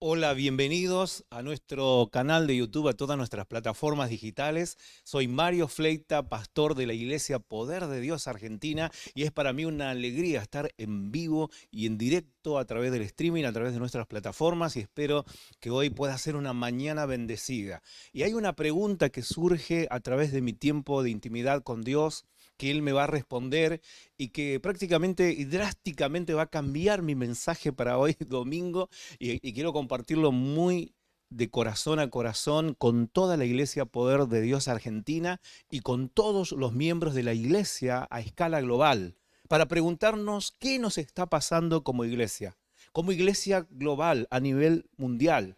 Hola, bienvenidos a nuestro canal de YouTube, a todas nuestras plataformas digitales. Soy Mario Fleita, pastor de la Iglesia Poder de Dios Argentina, y es para mí una alegría estar en vivo y en directo a través del streaming, a través de nuestras plataformas, y espero que hoy pueda ser una mañana bendecida. Y hay una pregunta que surge a través de mi tiempo de intimidad con Dios que Él me va a responder y que prácticamente y drásticamente va a cambiar mi mensaje para hoy domingo y, quiero compartirlo muy de corazón a corazón con toda la Iglesia Poder de Dios Argentina y con todos los miembros de la Iglesia a escala global, para preguntarnos qué nos está pasando como Iglesia, como Iglesia global a nivel mundial.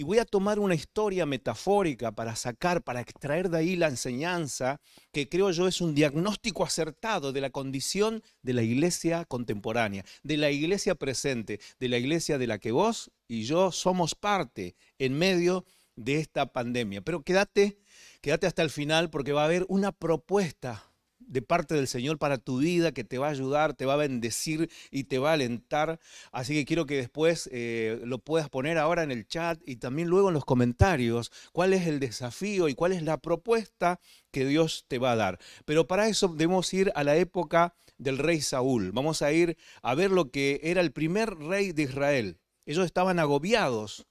Y voy a tomar una historia metafórica para sacar, para extraer de ahí la enseñanza que creo yo es un diagnóstico acertado de la condición de la iglesia contemporánea, de la iglesia presente, de la iglesia de la que vos y yo somos parte en medio de esta pandemia. Pero quédate, quédate hasta el final porque va a haber una propuesta de parte del Señor para tu vida, que te va a ayudar, te va a bendecir y te va a alentar. Así que quiero que después eh, lo puedas poner ahora en el chat y también luego en los comentarios cuál es el desafío y cuál es la propuesta que Dios te va a dar. Pero para eso debemos ir a la época del rey Saúl. Vamos a ir a ver lo que era el primer rey de Israel. Ellos estaban agobiados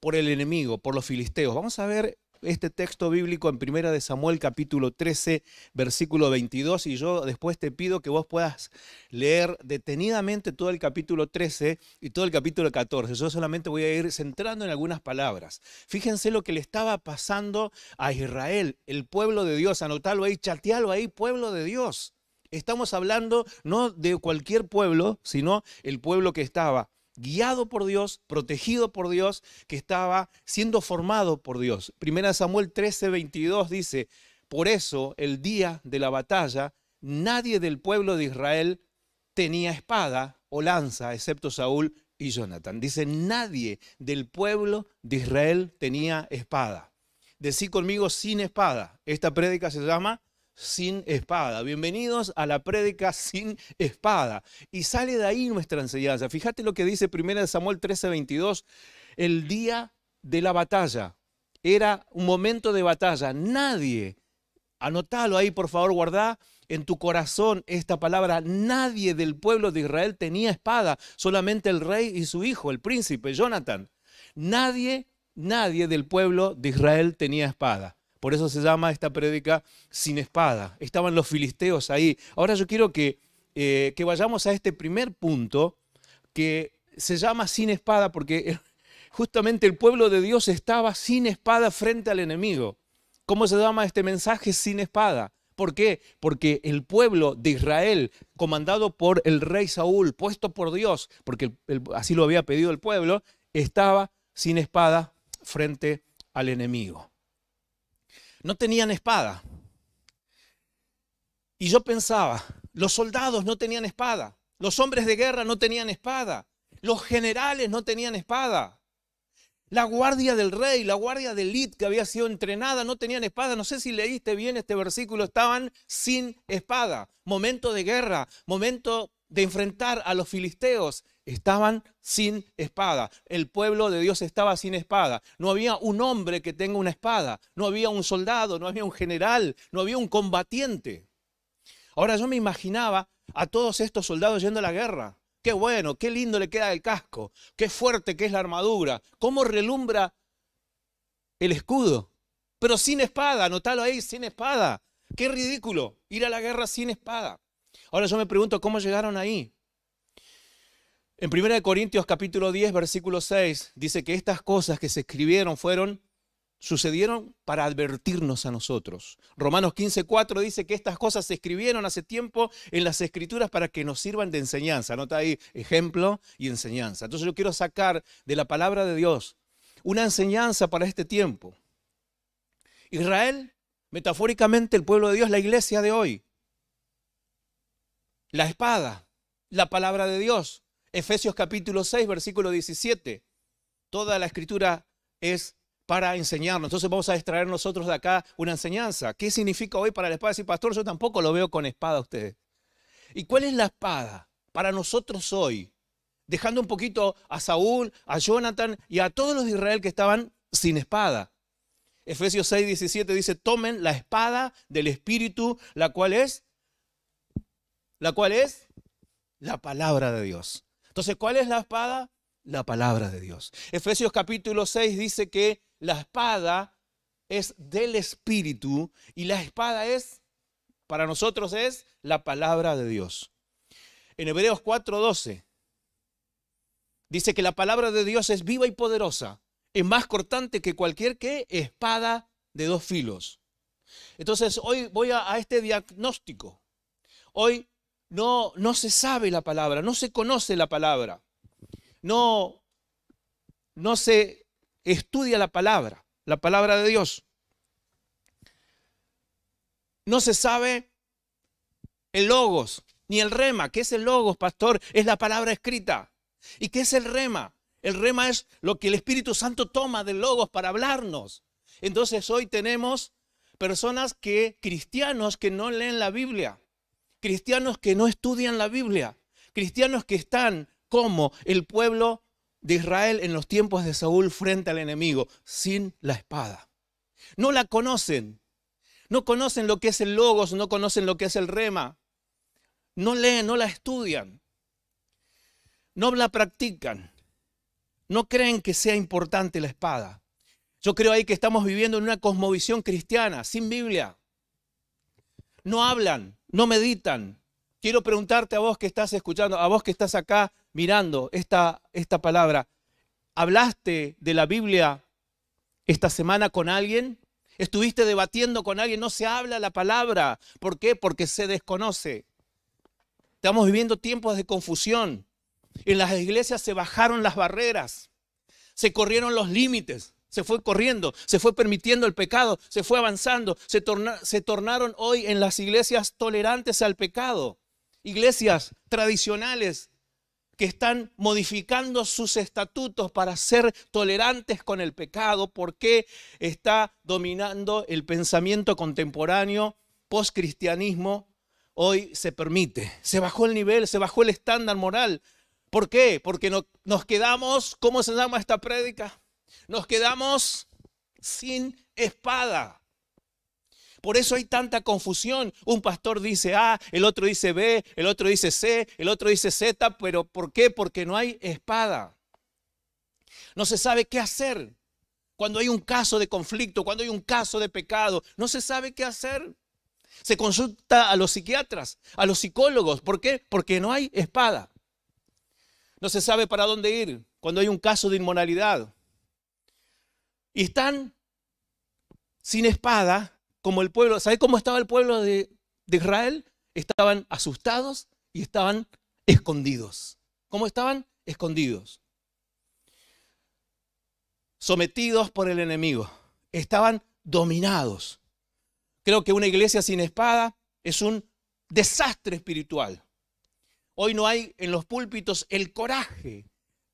por el enemigo, por los filisteos. Vamos a ver este texto bíblico en Primera de Samuel capítulo 13, versículo 22, y yo después te pido que vos puedas leer detenidamente todo el capítulo 13 y todo el capítulo 14. Yo solamente voy a ir centrando en algunas palabras. Fíjense lo que le estaba pasando a Israel, el pueblo de Dios. Anotalo ahí, chatealo ahí, pueblo de Dios. Estamos hablando no de cualquier pueblo, sino el pueblo que estaba guiado por Dios, protegido por Dios, que estaba siendo formado por Dios. Primera Samuel 13, 22 dice, por eso el día de la batalla, nadie del pueblo de Israel tenía espada o lanza, excepto Saúl y Jonathan. Dice, nadie del pueblo de Israel tenía espada. Decí conmigo sin espada. Esta prédica se llama sin espada. Bienvenidos a la prédica sin espada. Y sale de ahí nuestra enseñanza. Fíjate lo que dice 1 Samuel 13:22, el día de la batalla. Era un momento de batalla. Nadie, anotalo ahí por favor, guardá en tu corazón esta palabra. Nadie del pueblo de Israel tenía espada, solamente el rey y su hijo, el príncipe Jonathan. Nadie, nadie del pueblo de Israel tenía espada. Por eso se llama esta prédica sin espada. Estaban los filisteos ahí. Ahora yo quiero que, eh, vayamos a este primer punto que se llama sin espada porque justamente el pueblo de Dios estaba sin espada frente al enemigo. ¿Cómo se llama este mensaje sin espada? ¿Por qué? Porque el pueblo de Israel, comandado por el rey Saúl, puesto por Dios, porque así lo había pedido el pueblo, estaba sin espada frente al enemigo no tenían espada. Y yo pensaba, los soldados no tenían espada, los hombres de guerra no tenían espada, los generales no tenían espada. La guardia del rey, la guardia de élite que había sido entrenada, no tenían espada. No sé si leíste bien este versículo, estaban sin espada. Momento de guerra, momento de enfrentar a los filisteos estaban sin espada. El pueblo de Dios estaba sin espada. No había un hombre que tenga una espada. No había un soldado, no había un general, no había un combatiente. Ahora yo me imaginaba a todos estos soldados yendo a la guerra. Qué bueno, qué lindo le queda el casco, qué fuerte que es la armadura, cómo relumbra el escudo, pero sin espada, Notalo ahí, sin espada. Qué ridículo ir a la guerra sin espada. Ahora yo me pregunto cómo llegaron ahí. En 1 Corintios capítulo 10, versículo 6, dice que estas cosas que se escribieron fueron, sucedieron para advertirnos a nosotros. Romanos 15, 4 dice que estas cosas se escribieron hace tiempo en las escrituras para que nos sirvan de enseñanza. Nota ahí ejemplo y enseñanza. Entonces yo quiero sacar de la palabra de Dios una enseñanza para este tiempo. Israel, metafóricamente el pueblo de Dios, la iglesia de hoy. La espada, la palabra de Dios, Efesios capítulo 6, versículo 17. Toda la escritura es para enseñarnos. Entonces vamos a extraer nosotros de acá una enseñanza. ¿Qué significa hoy para la espada? Si pastor, yo tampoco lo veo con espada a ustedes. ¿Y cuál es la espada para nosotros hoy? Dejando un poquito a Saúl, a Jonathan y a todos los de Israel que estaban sin espada. Efesios 6, 17 dice, tomen la espada del Espíritu, la cual es, la cual es la palabra de Dios. Entonces, ¿cuál es la espada? La palabra de Dios. Efesios capítulo 6 dice que la espada es del Espíritu y la espada es, para nosotros es la palabra de Dios. En Hebreos 4:12 dice que la palabra de Dios es viva y poderosa, es más cortante que cualquier que espada de dos filos. Entonces hoy voy a, a este diagnóstico. Hoy no, se sabe la palabra, no se conoce la palabra, no, no se estudia la palabra, la palabra de Dios. No se sabe el logos, ni el rema. ¿Qué es el logos, pastor? Es la palabra escrita. ¿Y qué es el rema? El rema es lo que el Espíritu Santo toma del logos para hablarnos. Entonces hoy tenemos personas que, cristianos, que no leen la Biblia cristianos que no estudian la Biblia, cristianos que están como el pueblo de Israel en los tiempos de Saúl frente al enemigo, sin la espada. No la conocen, no conocen lo que es el logos, no conocen lo que es el rema, no leen, no la estudian, no la practican, no creen que sea importante la espada. Yo creo ahí que estamos viviendo en una cosmovisión cristiana, sin Biblia. No hablan, no meditan. Quiero preguntarte a vos que estás escuchando, a vos que estás acá mirando esta, esta palabra. ¿Hablaste de la Biblia esta semana con alguien? ¿Estuviste debatiendo con alguien? No se habla la palabra. ¿Por qué? Porque se desconoce. Estamos viviendo tiempos de confusión. En las iglesias se bajaron las barreras, se corrieron los límites se fue corriendo, se fue permitiendo el pecado, se fue avanzando, se, tornaron hoy en las iglesias tolerantes al pecado, iglesias tradicionales que están modificando sus estatutos para ser tolerantes con el pecado, porque está dominando el pensamiento contemporáneo, post cristianismo, hoy se permite. Se bajó el nivel, se bajó el estándar moral. ¿Por qué? Porque nos quedamos, ¿cómo se llama esta prédica? Nos quedamos sin espada. Por eso hay tanta confusión. Un pastor dice A, el otro dice B, el otro dice C, el otro dice Z, pero ¿por qué? Porque no hay espada. No se sabe qué hacer. Cuando hay un caso de conflicto, cuando hay un caso de pecado, no se sabe qué hacer. Se consulta a los psiquiatras, a los psicólogos. ¿Por qué? Porque no hay espada. No se sabe para dónde ir cuando hay un caso de inmoralidad. Y están sin espada, como el pueblo. ¿Sabe cómo estaba el pueblo de, de Israel? Estaban asustados y estaban escondidos. ¿Cómo estaban? Escondidos. Sometidos por el enemigo. Estaban dominados. Creo que una iglesia sin espada es un desastre espiritual. Hoy no hay en los púlpitos el coraje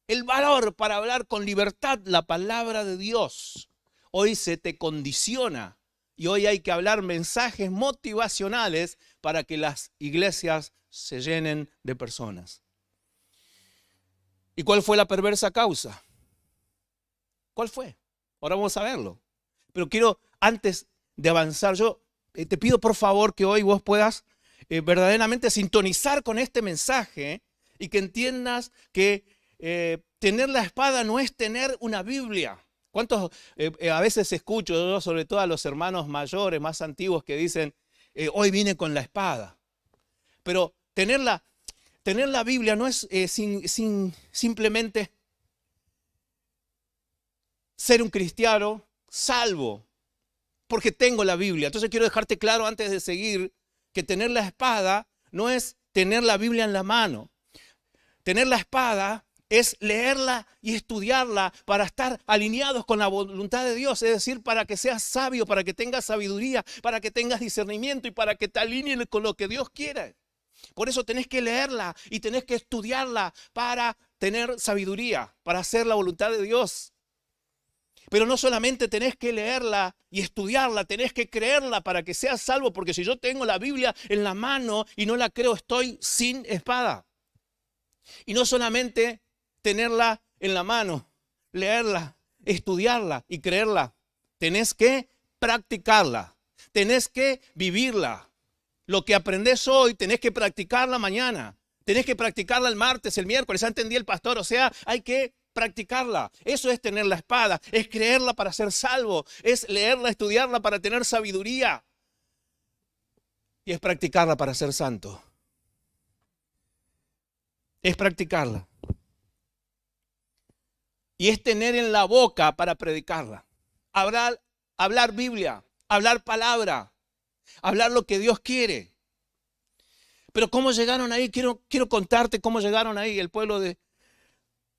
el valor para hablar con libertad la palabra de Dios. Hoy se te condiciona y hoy hay que hablar mensajes motivacionales para que las iglesias se llenen de personas. ¿Y cuál fue la perversa causa? ¿Cuál fue? Ahora vamos a verlo. Pero quiero, antes de avanzar, yo eh, te pido por favor que hoy vos puedas eh, verdaderamente sintonizar con este mensaje y que entiendas que eh, tener la espada no es tener una Biblia. ¿Cuántos eh, eh, a veces escucho, sobre todo a los hermanos mayores, más antiguos, que dicen, hoy vine con la espada? Pero tener la, tener la Biblia no es sin, simplemente ser un cristiano salvo, porque tengo la Biblia. Entonces quiero dejarte claro antes de seguir que tener la espada no es tener la Biblia en la mano. Tener la espada es leerla y estudiarla para estar alineados con la voluntad de Dios, es decir, para que seas sabio, para que tengas sabiduría, para que tengas discernimiento y para que te alinees con lo que Dios quiere. Por eso tenés que leerla y tenés que estudiarla para tener sabiduría, para hacer la voluntad de Dios. Pero no solamente tenés que leerla y estudiarla, tenés que creerla para que seas salvo, porque si yo tengo la Biblia en la mano y no la creo, estoy sin espada. Y no solamente tenerla en la mano, leerla, estudiarla y creerla. Tenés que practicarla, tenés que vivirla. Lo que aprendés hoy, tenés que practicarla mañana, tenés que practicarla el martes, el miércoles, ya entendí el pastor, o sea, hay que practicarla. Eso es tener la espada, es creerla para ser salvo, es leerla, estudiarla para tener sabiduría y es practicarla para ser santo. Es practicarla y es tener en la boca para predicarla. Hablar, hablar Biblia, hablar palabra, hablar lo que Dios quiere. Pero cómo llegaron ahí, quiero, quiero contarte cómo llegaron ahí el pueblo de,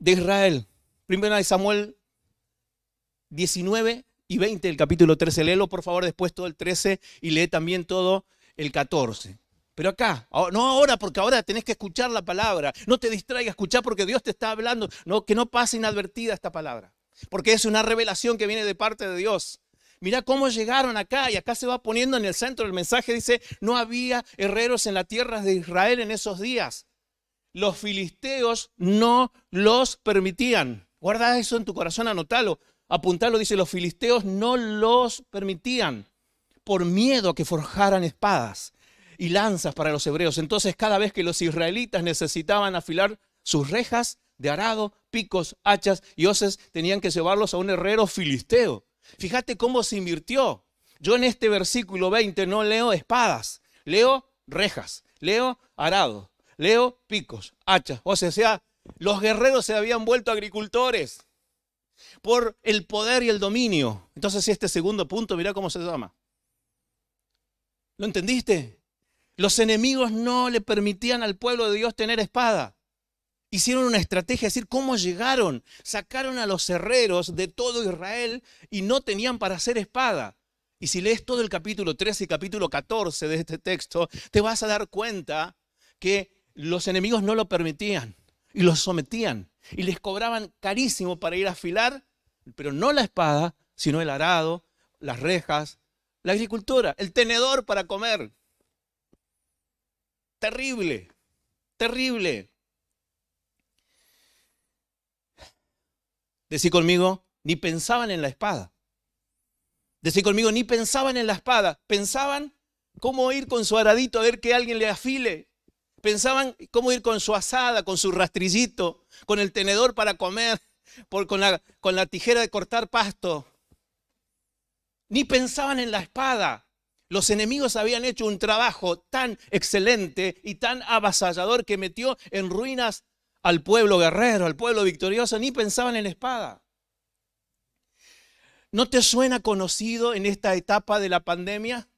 Israel. Primero de Samuel 19 y 20, el capítulo 13. Léelo por favor después todo el 13 y lee también todo el 14. Pero acá, no ahora, porque ahora tenés que escuchar la palabra. No te distraigas, escuchá porque Dios te está hablando. No, que no pase inadvertida esta palabra. Porque es una revelación que viene de parte de Dios. Mirá cómo llegaron acá y acá se va poniendo en el centro el mensaje. Dice, no había herreros en la tierra de Israel en esos días. Los filisteos no los permitían. Guarda eso en tu corazón, anotalo, apuntalo. Dice, los filisteos no los permitían por miedo a que forjaran espadas y lanzas para los hebreos. Entonces cada vez que los israelitas necesitaban afilar sus rejas de arado, picos, hachas y hoces, tenían que llevarlos a un herrero filisteo. Fíjate cómo se invirtió. Yo en este versículo 20 no leo espadas, leo rejas, leo arado, leo picos, hachas. O sea, los guerreros se habían vuelto agricultores por el poder y el dominio. Entonces, este segundo punto, mira cómo se llama. ¿Lo entendiste? Los enemigos no le permitían al pueblo de Dios tener espada. Hicieron una estrategia, es decir, cómo llegaron. Sacaron a los herreros de todo Israel y no tenían para hacer espada. Y si lees todo el capítulo 13 y capítulo 14 de este texto, te vas a dar cuenta que los enemigos no lo permitían y los sometían y les cobraban carísimo para ir a afilar, pero no la espada, sino el arado, las rejas, la agricultura, el tenedor para comer. Terrible, terrible. Decí conmigo, ni pensaban en la espada. Decí conmigo, ni pensaban en la espada. Pensaban cómo ir con su aradito a ver que alguien le afile. Pensaban cómo ir con su asada, con su rastrillito, con el tenedor para comer, por, con, la, con la tijera de cortar pasto. Ni pensaban en la espada. Los enemigos habían hecho un trabajo tan excelente y tan avasallador que metió en ruinas al pueblo guerrero, al pueblo victorioso, ni pensaban en la espada. ¿No te suena conocido en esta etapa de la pandemia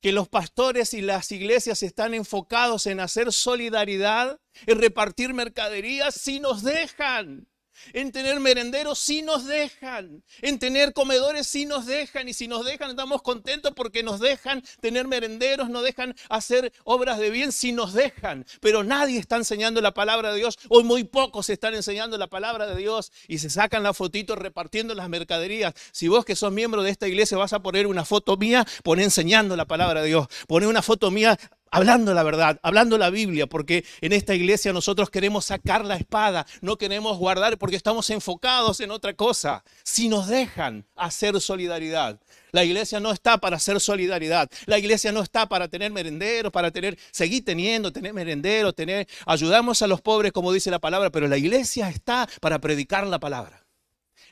que los pastores y las iglesias están enfocados en hacer solidaridad, en repartir mercaderías si nos dejan? en tener merenderos si nos dejan, en tener comedores si nos dejan, y si nos dejan estamos contentos porque nos dejan tener merenderos, nos dejan hacer obras de bien si nos dejan, pero nadie está enseñando la palabra de Dios, hoy muy pocos están enseñando la palabra de Dios y se sacan la fotito repartiendo las mercaderías. Si vos que sos miembro de esta iglesia vas a poner una foto mía, pon enseñando la palabra de Dios, pon una foto mía hablando la verdad, hablando la Biblia, porque en esta iglesia nosotros queremos sacar la espada, no queremos guardar porque estamos enfocados en otra cosa. Si nos dejan hacer solidaridad, la iglesia no está para hacer solidaridad, la iglesia no está para tener merenderos, para tener, seguir teniendo, tener merenderos, tener, ayudamos a los pobres como dice la palabra, pero la iglesia está para predicar la palabra.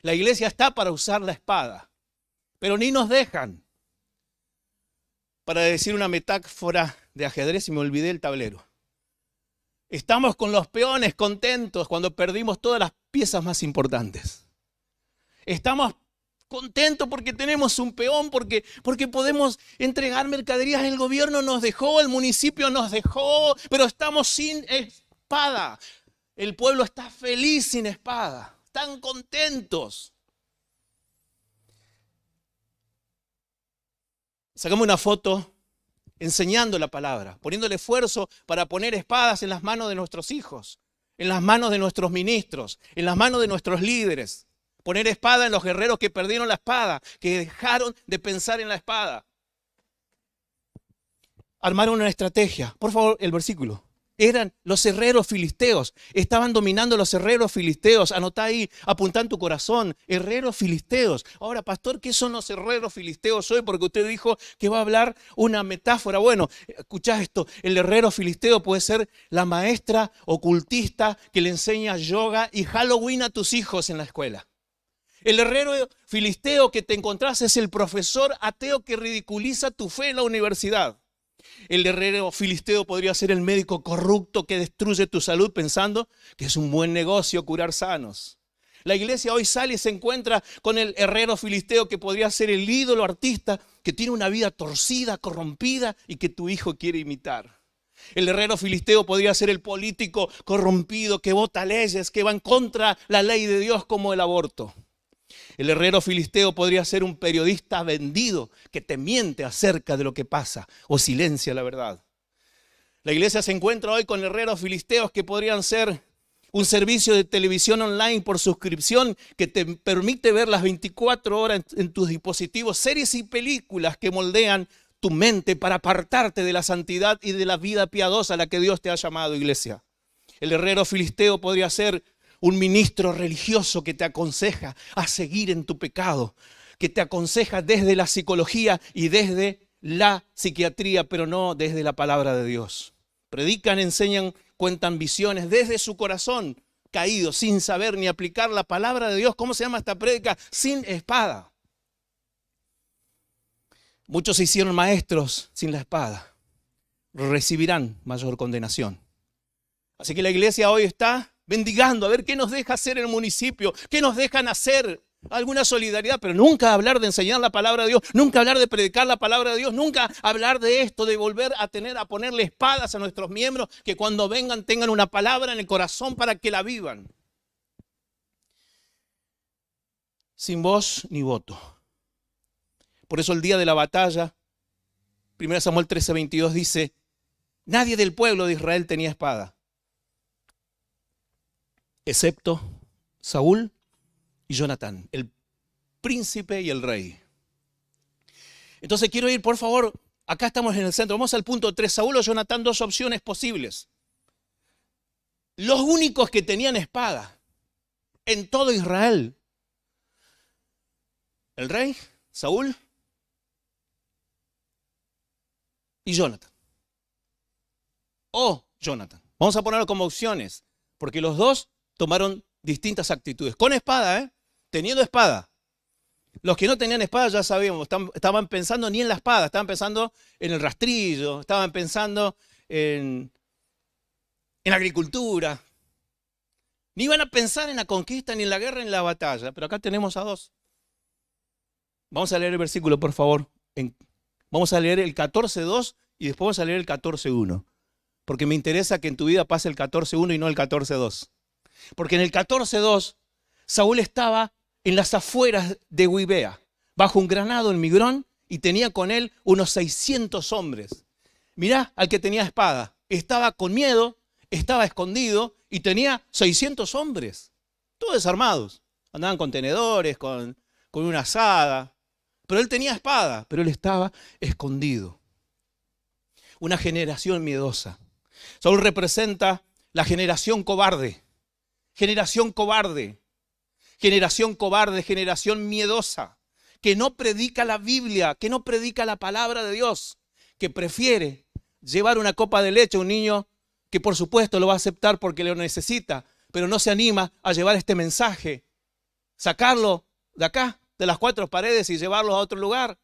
La iglesia está para usar la espada, pero ni nos dejan para decir una metáfora de ajedrez y me olvidé el tablero. Estamos con los peones contentos cuando perdimos todas las piezas más importantes. Estamos contentos porque tenemos un peón, porque, porque podemos entregar mercaderías. El gobierno nos dejó, el municipio nos dejó, pero estamos sin espada. El pueblo está feliz sin espada. Están contentos. sacamos una foto enseñando la palabra, poniendo el esfuerzo para poner espadas en las manos de nuestros hijos, en las manos de nuestros ministros, en las manos de nuestros líderes. Poner espada en los guerreros que perdieron la espada, que dejaron de pensar en la espada. armaron una estrategia. Por favor, el versículo eran los herreros filisteos. Estaban dominando los herreros filisteos. Anotá ahí, apuntá en tu corazón, herreros filisteos. Ahora, pastor, ¿qué son los herreros filisteos hoy? Porque usted dijo que va a hablar una metáfora. Bueno, escuchá esto, el herrero filisteo puede ser la maestra ocultista que le enseña yoga y Halloween a tus hijos en la escuela. El herrero filisteo que te encontrás es el profesor ateo que ridiculiza tu fe en la universidad. El herrero filisteo podría ser el médico corrupto que destruye tu salud pensando que es un buen negocio curar sanos. La iglesia hoy sale y se encuentra con el herrero filisteo que podría ser el ídolo artista que tiene una vida torcida, corrompida y que tu hijo quiere imitar. El herrero filisteo podría ser el político corrompido que vota leyes que van contra la ley de Dios como el aborto. El herrero filisteo podría ser un periodista vendido que te miente acerca de lo que pasa o silencia la verdad. La iglesia se encuentra hoy con herreros filisteos que podrían ser un servicio de televisión online por suscripción que te permite ver las 24 horas en, tus dispositivos series y películas que moldean tu mente para apartarte de la santidad y de la vida piadosa a la que Dios te ha llamado, iglesia. El herrero filisteo podría ser un ministro religioso que te aconseja a seguir en tu pecado, que te aconseja desde la psicología y desde la psiquiatría, pero no desde la palabra de Dios. Predican, enseñan, cuentan visiones desde su corazón caído, sin saber ni aplicar la palabra de Dios. ¿Cómo se llama esta predica? Sin espada. Muchos se hicieron maestros sin la espada. Recibirán mayor condenación. Así que la iglesia hoy está bendigando, a ver qué nos deja hacer el municipio, qué nos dejan hacer, alguna solidaridad, pero nunca hablar de enseñar la palabra de Dios, nunca hablar de predicar la palabra de Dios, nunca hablar de esto, de volver a tener, a ponerle espadas a nuestros miembros, que cuando vengan tengan una palabra en el corazón para que la vivan. Sin voz ni voto. Por eso el día de la batalla, 1 Samuel 13, 22 dice, nadie del pueblo de Israel tenía espada excepto Saúl y Jonatán, el príncipe y el rey. Entonces quiero ir, por favor, acá estamos en el centro, vamos al punto 3, Saúl o Jonatán, dos opciones posibles. Los únicos que tenían espada en todo Israel. El rey, Saúl y Jonatán. O Jonatán, Vamos a ponerlo como opciones, porque los dos tomaron distintas actitudes. Con espada, ¿eh? Teniendo espada. Los que no tenían espada, ya sabíamos, estaban pensando ni en la espada, estaban pensando en el rastrillo, estaban pensando en, en agricultura. Ni iban a pensar en la conquista, ni en la guerra, ni en la batalla. Pero acá tenemos a dos. Vamos a leer el versículo, por favor. vamos a leer el 14.2 y después vamos a leer el 14.1. Porque me interesa que en tu vida pase el 14.1 y no el 14.2. Porque en el 14.2, Saúl estaba en las afueras de Huibea, bajo un granado en Migrón, y tenía con él unos 600 hombres. Mirá al que tenía espada. Estaba con miedo, estaba escondido y tenía 600 hombres, todos desarmados. Andaban con tenedores, con, con una asada. Pero él tenía espada, pero él estaba escondido. Una generación miedosa. Saúl representa la generación cobarde, generación cobarde, generación cobarde, generación miedosa, que no predica la Biblia, que no predica la palabra de Dios, que prefiere llevar una copa de leche a un niño que por supuesto lo va a aceptar porque lo necesita, pero no se anima a llevar este mensaje, sacarlo de acá, de las cuatro paredes y llevarlo a otro lugar.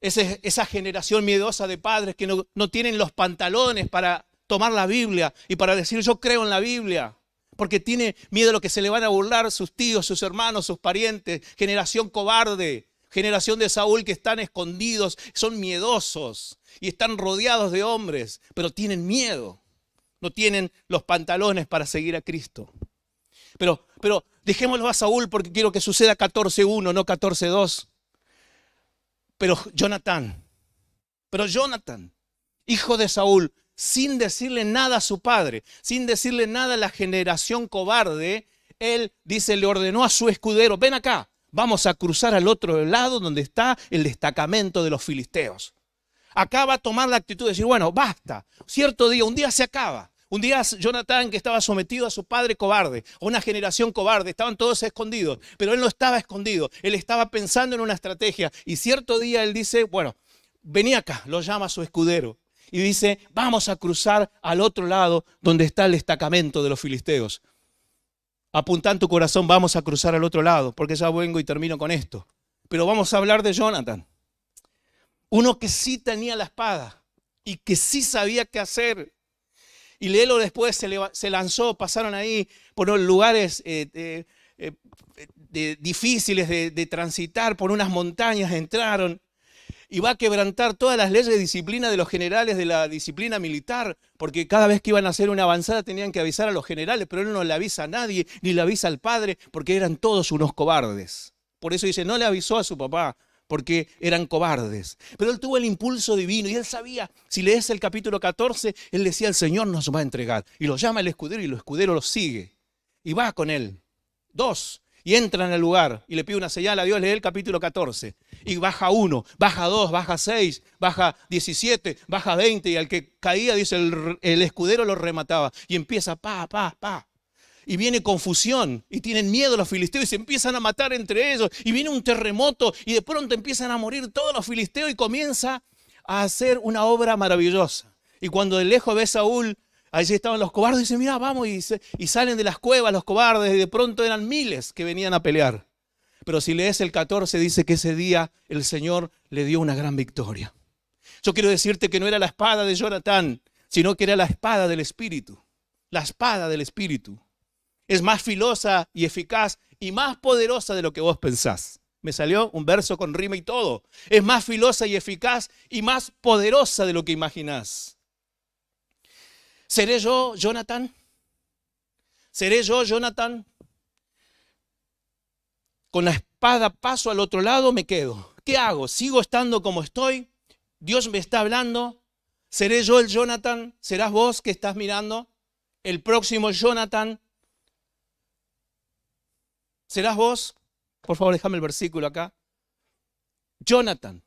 esa generación miedosa de padres que no, no tienen los pantalones para tomar la Biblia y para decir yo creo en la Biblia. Porque tiene miedo a lo que se le van a burlar sus tíos, sus hermanos, sus parientes, generación cobarde, generación de Saúl que están escondidos, son miedosos y están rodeados de hombres, pero tienen miedo. No tienen los pantalones para seguir a Cristo. Pero, pero dejémoslo a Saúl porque quiero que suceda 14.1, no 14.2. Pero Jonathan, pero Jonathan, hijo de Saúl, sin decirle nada a su padre, sin decirle nada a la generación cobarde, él dice, le ordenó a su escudero, ven acá, vamos a cruzar al otro lado donde está el destacamento de los filisteos. Acá va a tomar la actitud de decir, bueno, basta, cierto día, un día se acaba. Un día Jonathan, que estaba sometido a su padre cobarde, a una generación cobarde, estaban todos escondidos, pero él no estaba escondido, él estaba pensando en una estrategia y cierto día él dice, bueno, vení acá, lo llama a su escudero, y dice, vamos a cruzar al otro lado donde está el destacamento de los filisteos. Apuntan tu corazón, vamos a cruzar al otro lado, porque ya vengo y termino con esto. Pero vamos a hablar de Jonathan. Uno que sí tenía la espada y que sí sabía qué hacer. Y Lelo después se, lanzó, pasaron ahí por lugares eh, eh, eh, difíciles de, de transitar, por unas montañas entraron y va a quebrantar todas las leyes de disciplina de los generales de la disciplina militar, porque cada vez que iban a hacer una avanzada tenían que avisar a los generales, pero él no le avisa a nadie, ni le avisa al padre, porque eran todos unos cobardes. Por eso dice, no le avisó a su papá, porque eran cobardes. Pero él tuvo el impulso divino y él sabía, si lees el capítulo 14, él decía, el Señor nos va a entregar. Y lo llama el escudero y el escudero lo sigue y va con él. Dos, y entra en el lugar y le pide una señal a Dios, lee el capítulo 14 y baja uno, baja dos, baja seis, baja 17, baja 20 y al que caía, dice, el, escudero lo remataba y empieza pa, pa, pa. Y viene confusión y tienen miedo los filisteos y se empiezan a matar entre ellos y viene un terremoto y de pronto empiezan a morir todos los filisteos y comienza a hacer una obra maravillosa. Y cuando de lejos ve Saúl Allí estaban los cobardes y dice mira, vamos, y, y, salen de las cuevas los cobardes, y de pronto eran miles que venían a pelear. Pero si lees el 14, dice que ese día el Señor le dio una gran victoria. Yo quiero decirte que no era la espada de Jonatán, sino que era la espada del Espíritu. La espada del Espíritu. Es más filosa y eficaz y más poderosa de lo que vos pensás. Me salió un verso con rima y todo. Es más filosa y eficaz y más poderosa de lo que imaginás. ¿Seré yo, Jonathan? ¿Seré yo, Jonathan? Con la espada paso al otro lado, me quedo. ¿Qué hago? ¿Sigo estando como estoy? ¿Dios me está hablando? ¿Seré yo el Jonathan? ¿Serás vos que estás mirando? ¿El próximo Jonathan? ¿Serás vos? Por favor, déjame el versículo acá. Jonathan,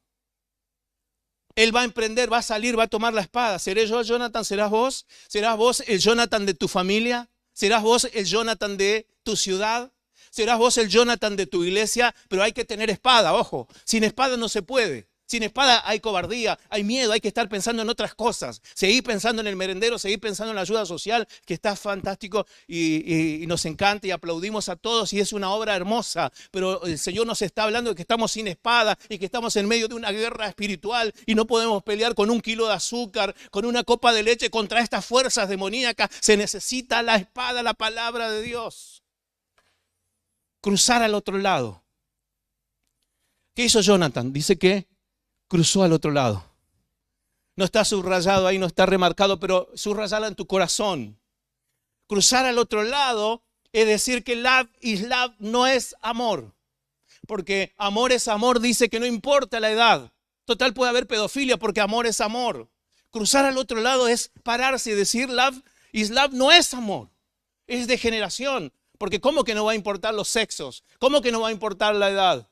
él va a emprender, va a salir, va a tomar la espada. ¿Seré yo Jonathan? ¿Serás vos? ¿Serás vos el Jonathan de tu familia? ¿Serás vos el Jonathan de tu ciudad? ¿Serás vos el Jonathan de tu iglesia? Pero hay que tener espada, ojo. Sin espada no se puede. Sin espada hay cobardía, hay miedo, hay que estar pensando en otras cosas. Seguir pensando en el merendero, seguir pensando en la ayuda social, que está fantástico y, nos encanta y aplaudimos a todos y es una obra hermosa. Pero el Señor nos está hablando de que estamos sin espada y que estamos en medio de una guerra espiritual y no podemos pelear con un kilo de azúcar, con una copa de leche contra estas fuerzas demoníacas. Se necesita la espada, la palabra de Dios. Cruzar al otro lado. ¿Qué hizo Jonathan? Dice que cruzó al otro lado. No está subrayado ahí, no está remarcado, pero subrayada en tu corazón. Cruzar al otro lado es decir que love is love no es amor. Porque amor es amor, dice que no importa la edad. Total puede haber pedofilia porque amor es amor. Cruzar al otro lado es pararse y decir love is love no es amor. Es degeneración. Porque ¿cómo que no va a importar los sexos? ¿Cómo que no va a importar la edad?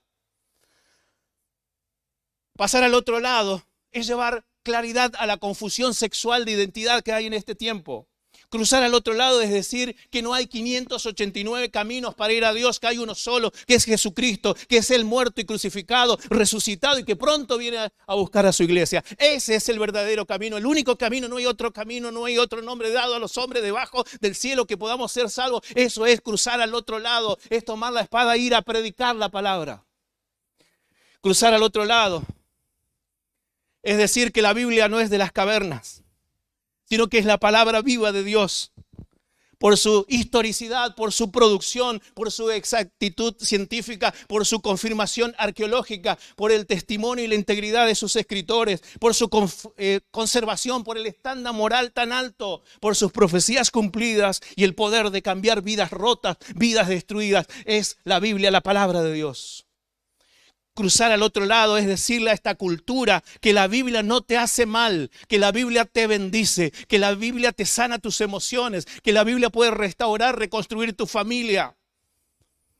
Pasar al otro lado es llevar claridad a la confusión sexual de identidad que hay en este tiempo. Cruzar al otro lado es decir que no hay 589 caminos para ir a Dios, que hay uno solo, que es Jesucristo, que es el muerto y crucificado, resucitado y que pronto viene a buscar a su iglesia. Ese es el verdadero camino, el único camino, no hay otro camino, no hay otro nombre dado a los hombres debajo del cielo que podamos ser salvos. Eso es cruzar al otro lado, es tomar la espada e ir a predicar la palabra. Cruzar al otro lado es decir, que la Biblia no es de las cavernas, sino que es la palabra viva de Dios. Por su historicidad, por su producción, por su exactitud científica, por su confirmación arqueológica, por el testimonio y la integridad de sus escritores, por su eh, conservación, por el estándar moral tan alto, por sus profecías cumplidas y el poder de cambiar vidas rotas, vidas destruidas. Es la Biblia, la palabra de Dios cruzar al otro lado, es decirle a esta cultura que la Biblia no te hace mal, que la Biblia te bendice, que la Biblia te sana tus emociones, que la Biblia puede restaurar, reconstruir tu familia,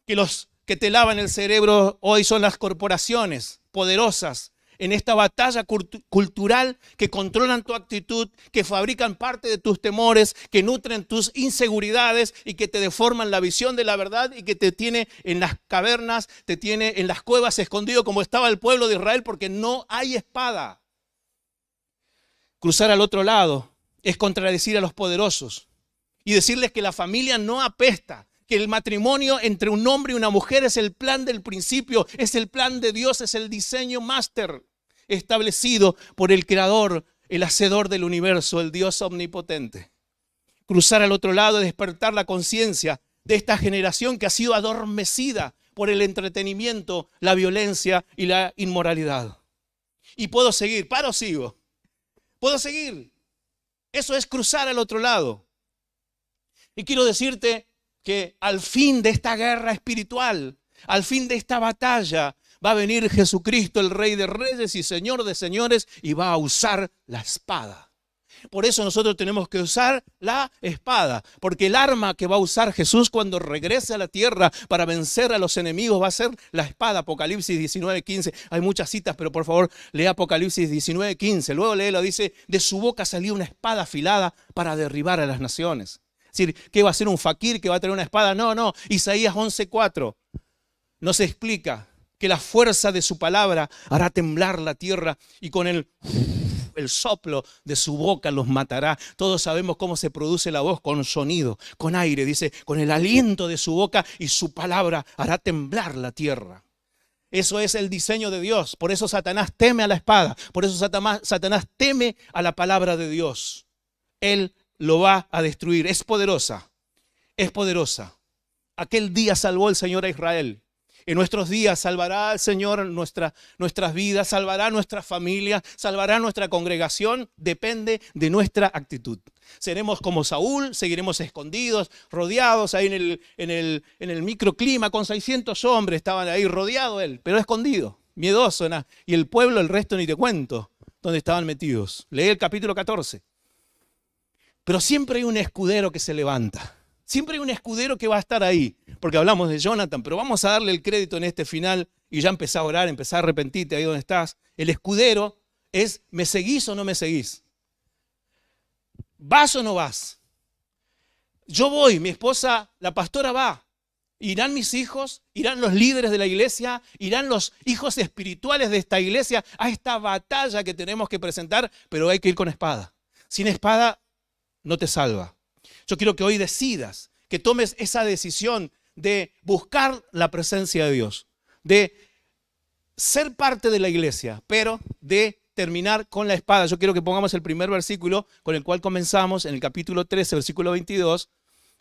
que los que te lavan el cerebro hoy son las corporaciones poderosas en esta batalla cultural que controlan tu actitud, que fabrican parte de tus temores, que nutren tus inseguridades y que te deforman la visión de la verdad y que te tiene en las cavernas, te tiene en las cuevas escondido como estaba el pueblo de Israel porque no hay espada. Cruzar al otro lado es contradecir a los poderosos y decirles que la familia no apesta, que el matrimonio entre un hombre y una mujer es el plan del principio, es el plan de Dios, es el diseño máster establecido por el Creador, el Hacedor del universo, el Dios omnipotente. Cruzar al otro lado, despertar la conciencia de esta generación que ha sido adormecida por el entretenimiento, la violencia y la inmoralidad. Y puedo seguir, paro, sigo. Puedo seguir. Eso es cruzar al otro lado. Y quiero decirte que al fin de esta guerra espiritual, al fin de esta batalla, Va a venir Jesucristo, el Rey de Reyes y Señor de Señores, y va a usar la espada. Por eso nosotros tenemos que usar la espada, porque el arma que va a usar Jesús cuando regrese a la tierra para vencer a los enemigos va a ser la espada, Apocalipsis 15. Hay muchas citas, pero por favor lea Apocalipsis 15. Luego lo dice, de su boca salió una espada afilada para derribar a las naciones. Es decir, ¿qué va a ser un fakir que va a tener una espada? No, no, Isaías 11:4 nos explica que la fuerza de su palabra hará temblar la tierra y con el, el soplo de su boca los matará. Todos sabemos cómo se produce la voz con sonido, con aire, dice, con el aliento de su boca y su palabra hará temblar la tierra. Eso es el diseño de Dios. Por eso Satanás teme a la espada. Por eso Satanás teme a la palabra de Dios. Él lo va a destruir. Es poderosa. Es poderosa. Aquel día salvó el Señor a Israel. En nuestros días salvará al Señor nuestra, nuestras vidas, salvará nuestra familia, salvará nuestra congregación. Depende de nuestra actitud. Seremos como Saúl, seguiremos escondidos, rodeados ahí en el, en el, microclima, con 600 hombres estaban ahí rodeado él, pero escondido, miedoso. ¿no? y el pueblo, el resto ni te cuento, donde estaban metidos. Lee el capítulo 14. Pero siempre hay un escudero que se levanta Siempre hay un escudero que va a estar ahí, porque hablamos de Jonathan, pero vamos a darle el crédito en este final y ya empezá a orar, empezá a arrepentirte ahí donde estás. El escudero es, ¿me seguís o no me seguís? ¿Vas o no vas? Yo voy, mi esposa, la pastora va, Irán mis hijos, irán los líderes de la iglesia, irán los hijos espirituales de esta iglesia a esta batalla que tenemos que presentar, pero hay que ir con espada. Sin espada no te salva. Yo quiero que hoy decidas, que tomes esa decisión de buscar la presencia de Dios, de ser parte de la iglesia, pero de terminar con la espada. Yo quiero que pongamos el primer versículo con el cual comenzamos en el capítulo 13, versículo 22.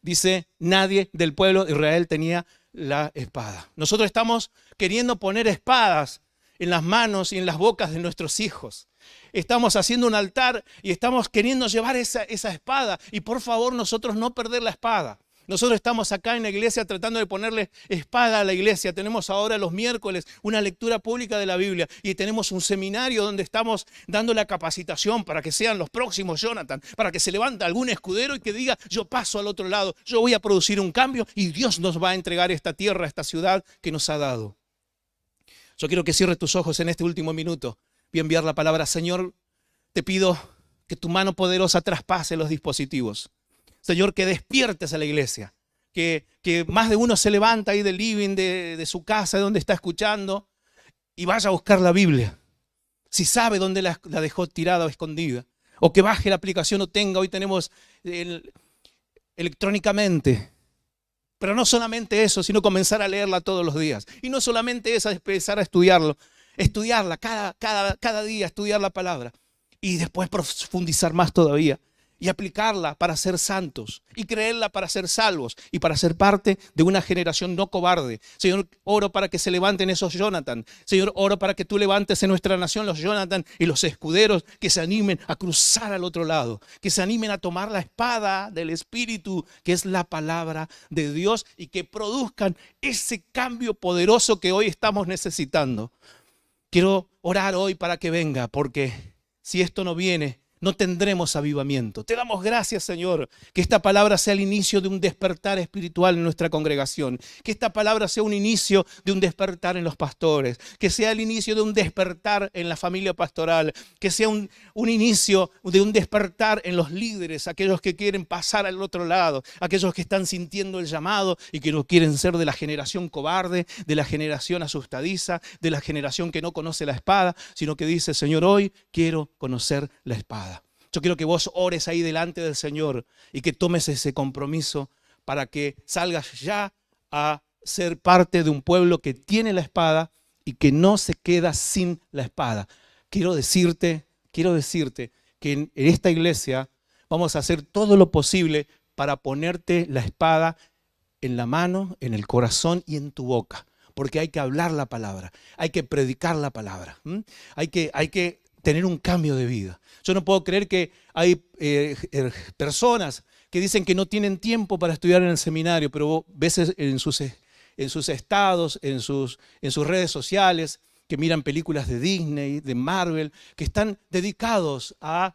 Dice, nadie del pueblo de Israel tenía la espada. Nosotros estamos queriendo poner espadas en las manos y en las bocas de nuestros hijos estamos haciendo un altar y estamos queriendo llevar esa, espada. Y por favor, nosotros no perder la espada. Nosotros estamos acá en la iglesia tratando de ponerle espada a la iglesia. Tenemos ahora los miércoles una lectura pública de la Biblia y tenemos un seminario donde estamos dando la capacitación para que sean los próximos Jonathan, para que se levante algún escudero y que diga, yo paso al otro lado, yo voy a producir un cambio y Dios nos va a entregar esta tierra, esta ciudad que nos ha dado. Yo quiero que cierres tus ojos en este último minuto y enviar la palabra. Señor, te pido que tu mano poderosa traspase los dispositivos. Señor, que despiertes a la iglesia. Que, que más de uno se levanta ahí del living, de, su casa, de donde está escuchando, y vaya a buscar la Biblia. Si sabe dónde la, dejó tirada o escondida. O que baje la aplicación o tenga. Hoy tenemos electrónicamente. Pero no solamente eso, sino comenzar a leerla todos los días. Y no solamente eso, empezar a estudiarlo, estudiarla cada, cada, día, estudiar la palabra y después profundizar más todavía y aplicarla para ser santos y creerla para ser salvos y para ser parte de una generación no cobarde. Señor, oro para que se levanten esos Jonathan. Señor, oro para que tú levantes en nuestra nación los Jonathan y los escuderos que se animen a cruzar al otro lado, que se animen a tomar la espada del Espíritu, que es la palabra de Dios, y que produzcan ese cambio poderoso que hoy estamos necesitando. Quiero orar hoy para que venga, porque si esto no viene, no tendremos avivamiento. Te damos gracias, Señor, que esta palabra sea el inicio de un despertar espiritual en nuestra congregación, que esta palabra sea un inicio de un despertar en los pastores, que sea el inicio de un despertar en la familia pastoral, que sea un, un inicio de un despertar en los líderes, aquellos que quieren pasar al otro lado, aquellos que están sintiendo el llamado y que no quieren ser de la generación cobarde, de la generación asustadiza, de la generación que no conoce la espada, sino que dice, Señor, hoy quiero conocer la espada. Yo quiero que vos ores ahí delante del Señor y que tomes ese compromiso para que salgas ya a ser parte de un pueblo que tiene la espada y que no se queda sin la espada. Quiero decirte, quiero decirte que en esta iglesia vamos a hacer todo lo posible para ponerte la espada en la mano, en el corazón y en tu boca porque hay que hablar la palabra, hay que predicar la palabra, hay, que, hay que tener un cambio de vida. Yo no puedo creer que hay eh, er, personas que dicen que no tienen tiempo para estudiar en el seminario, pero veces en sus, en sus estados, en sus, en sus redes sociales, que miran películas de Disney, de Marvel, que están dedicados a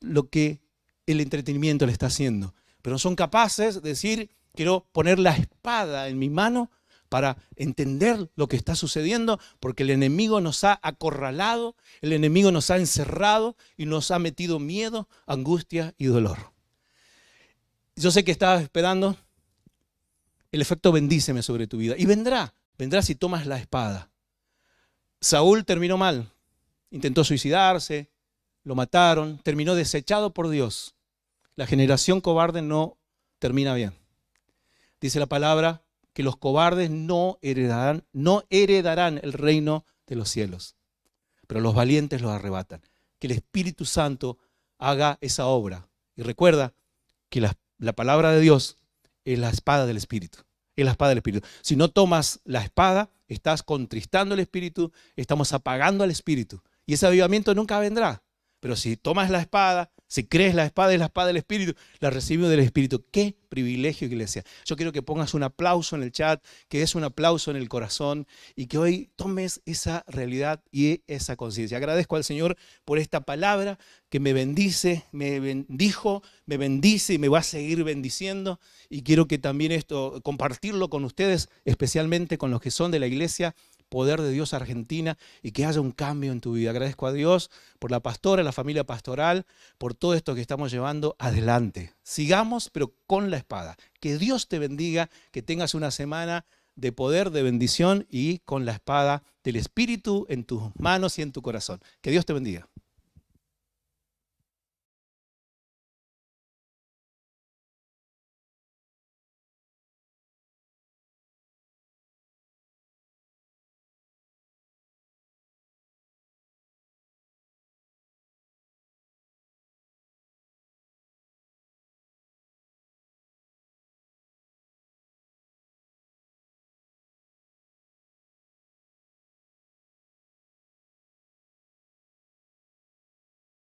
lo que el entretenimiento le está haciendo. Pero no son capaces de decir, quiero poner la espada en mi mano para entender lo que está sucediendo, porque el enemigo nos ha acorralado, el enemigo nos ha encerrado y nos ha metido miedo, angustia y dolor. Yo sé que estabas esperando el efecto bendíceme sobre tu vida. Y vendrá, vendrá si tomas la espada. Saúl terminó mal, intentó suicidarse, lo mataron, terminó desechado por Dios. La generación cobarde no termina bien. Dice la palabra que los cobardes no heredarán, el reino de los cielos, pero los valientes los arrebatan. Que el Espíritu Santo haga esa obra. Y recuerda que la, palabra de Dios es la espada del Espíritu. Es la espada del Espíritu. Si no tomas la espada, estás contristando al Espíritu, estamos apagando al Espíritu. Y ese avivamiento nunca vendrá. Pero si tomas la espada, si crees la espada es la espada del Espíritu, la recibió del Espíritu. Qué privilegio, iglesia. Yo quiero que pongas un aplauso en el chat, que des un aplauso en el corazón y que hoy tomes esa realidad y esa conciencia. Agradezco al Señor por esta palabra que me bendice, me bendijo, me bendice y me va a seguir bendiciendo. Y quiero que también esto, compartirlo con ustedes, especialmente con los que son de la iglesia poder de Dios Argentina y que haya un cambio en tu vida. Agradezco a Dios por la pastora, la familia pastoral, por todo esto que estamos llevando adelante. Sigamos, pero con la espada. Que Dios te bendiga, que tengas una semana de poder, de bendición y con la espada del Espíritu en tus manos y en tu corazón. Que Dios te bendiga.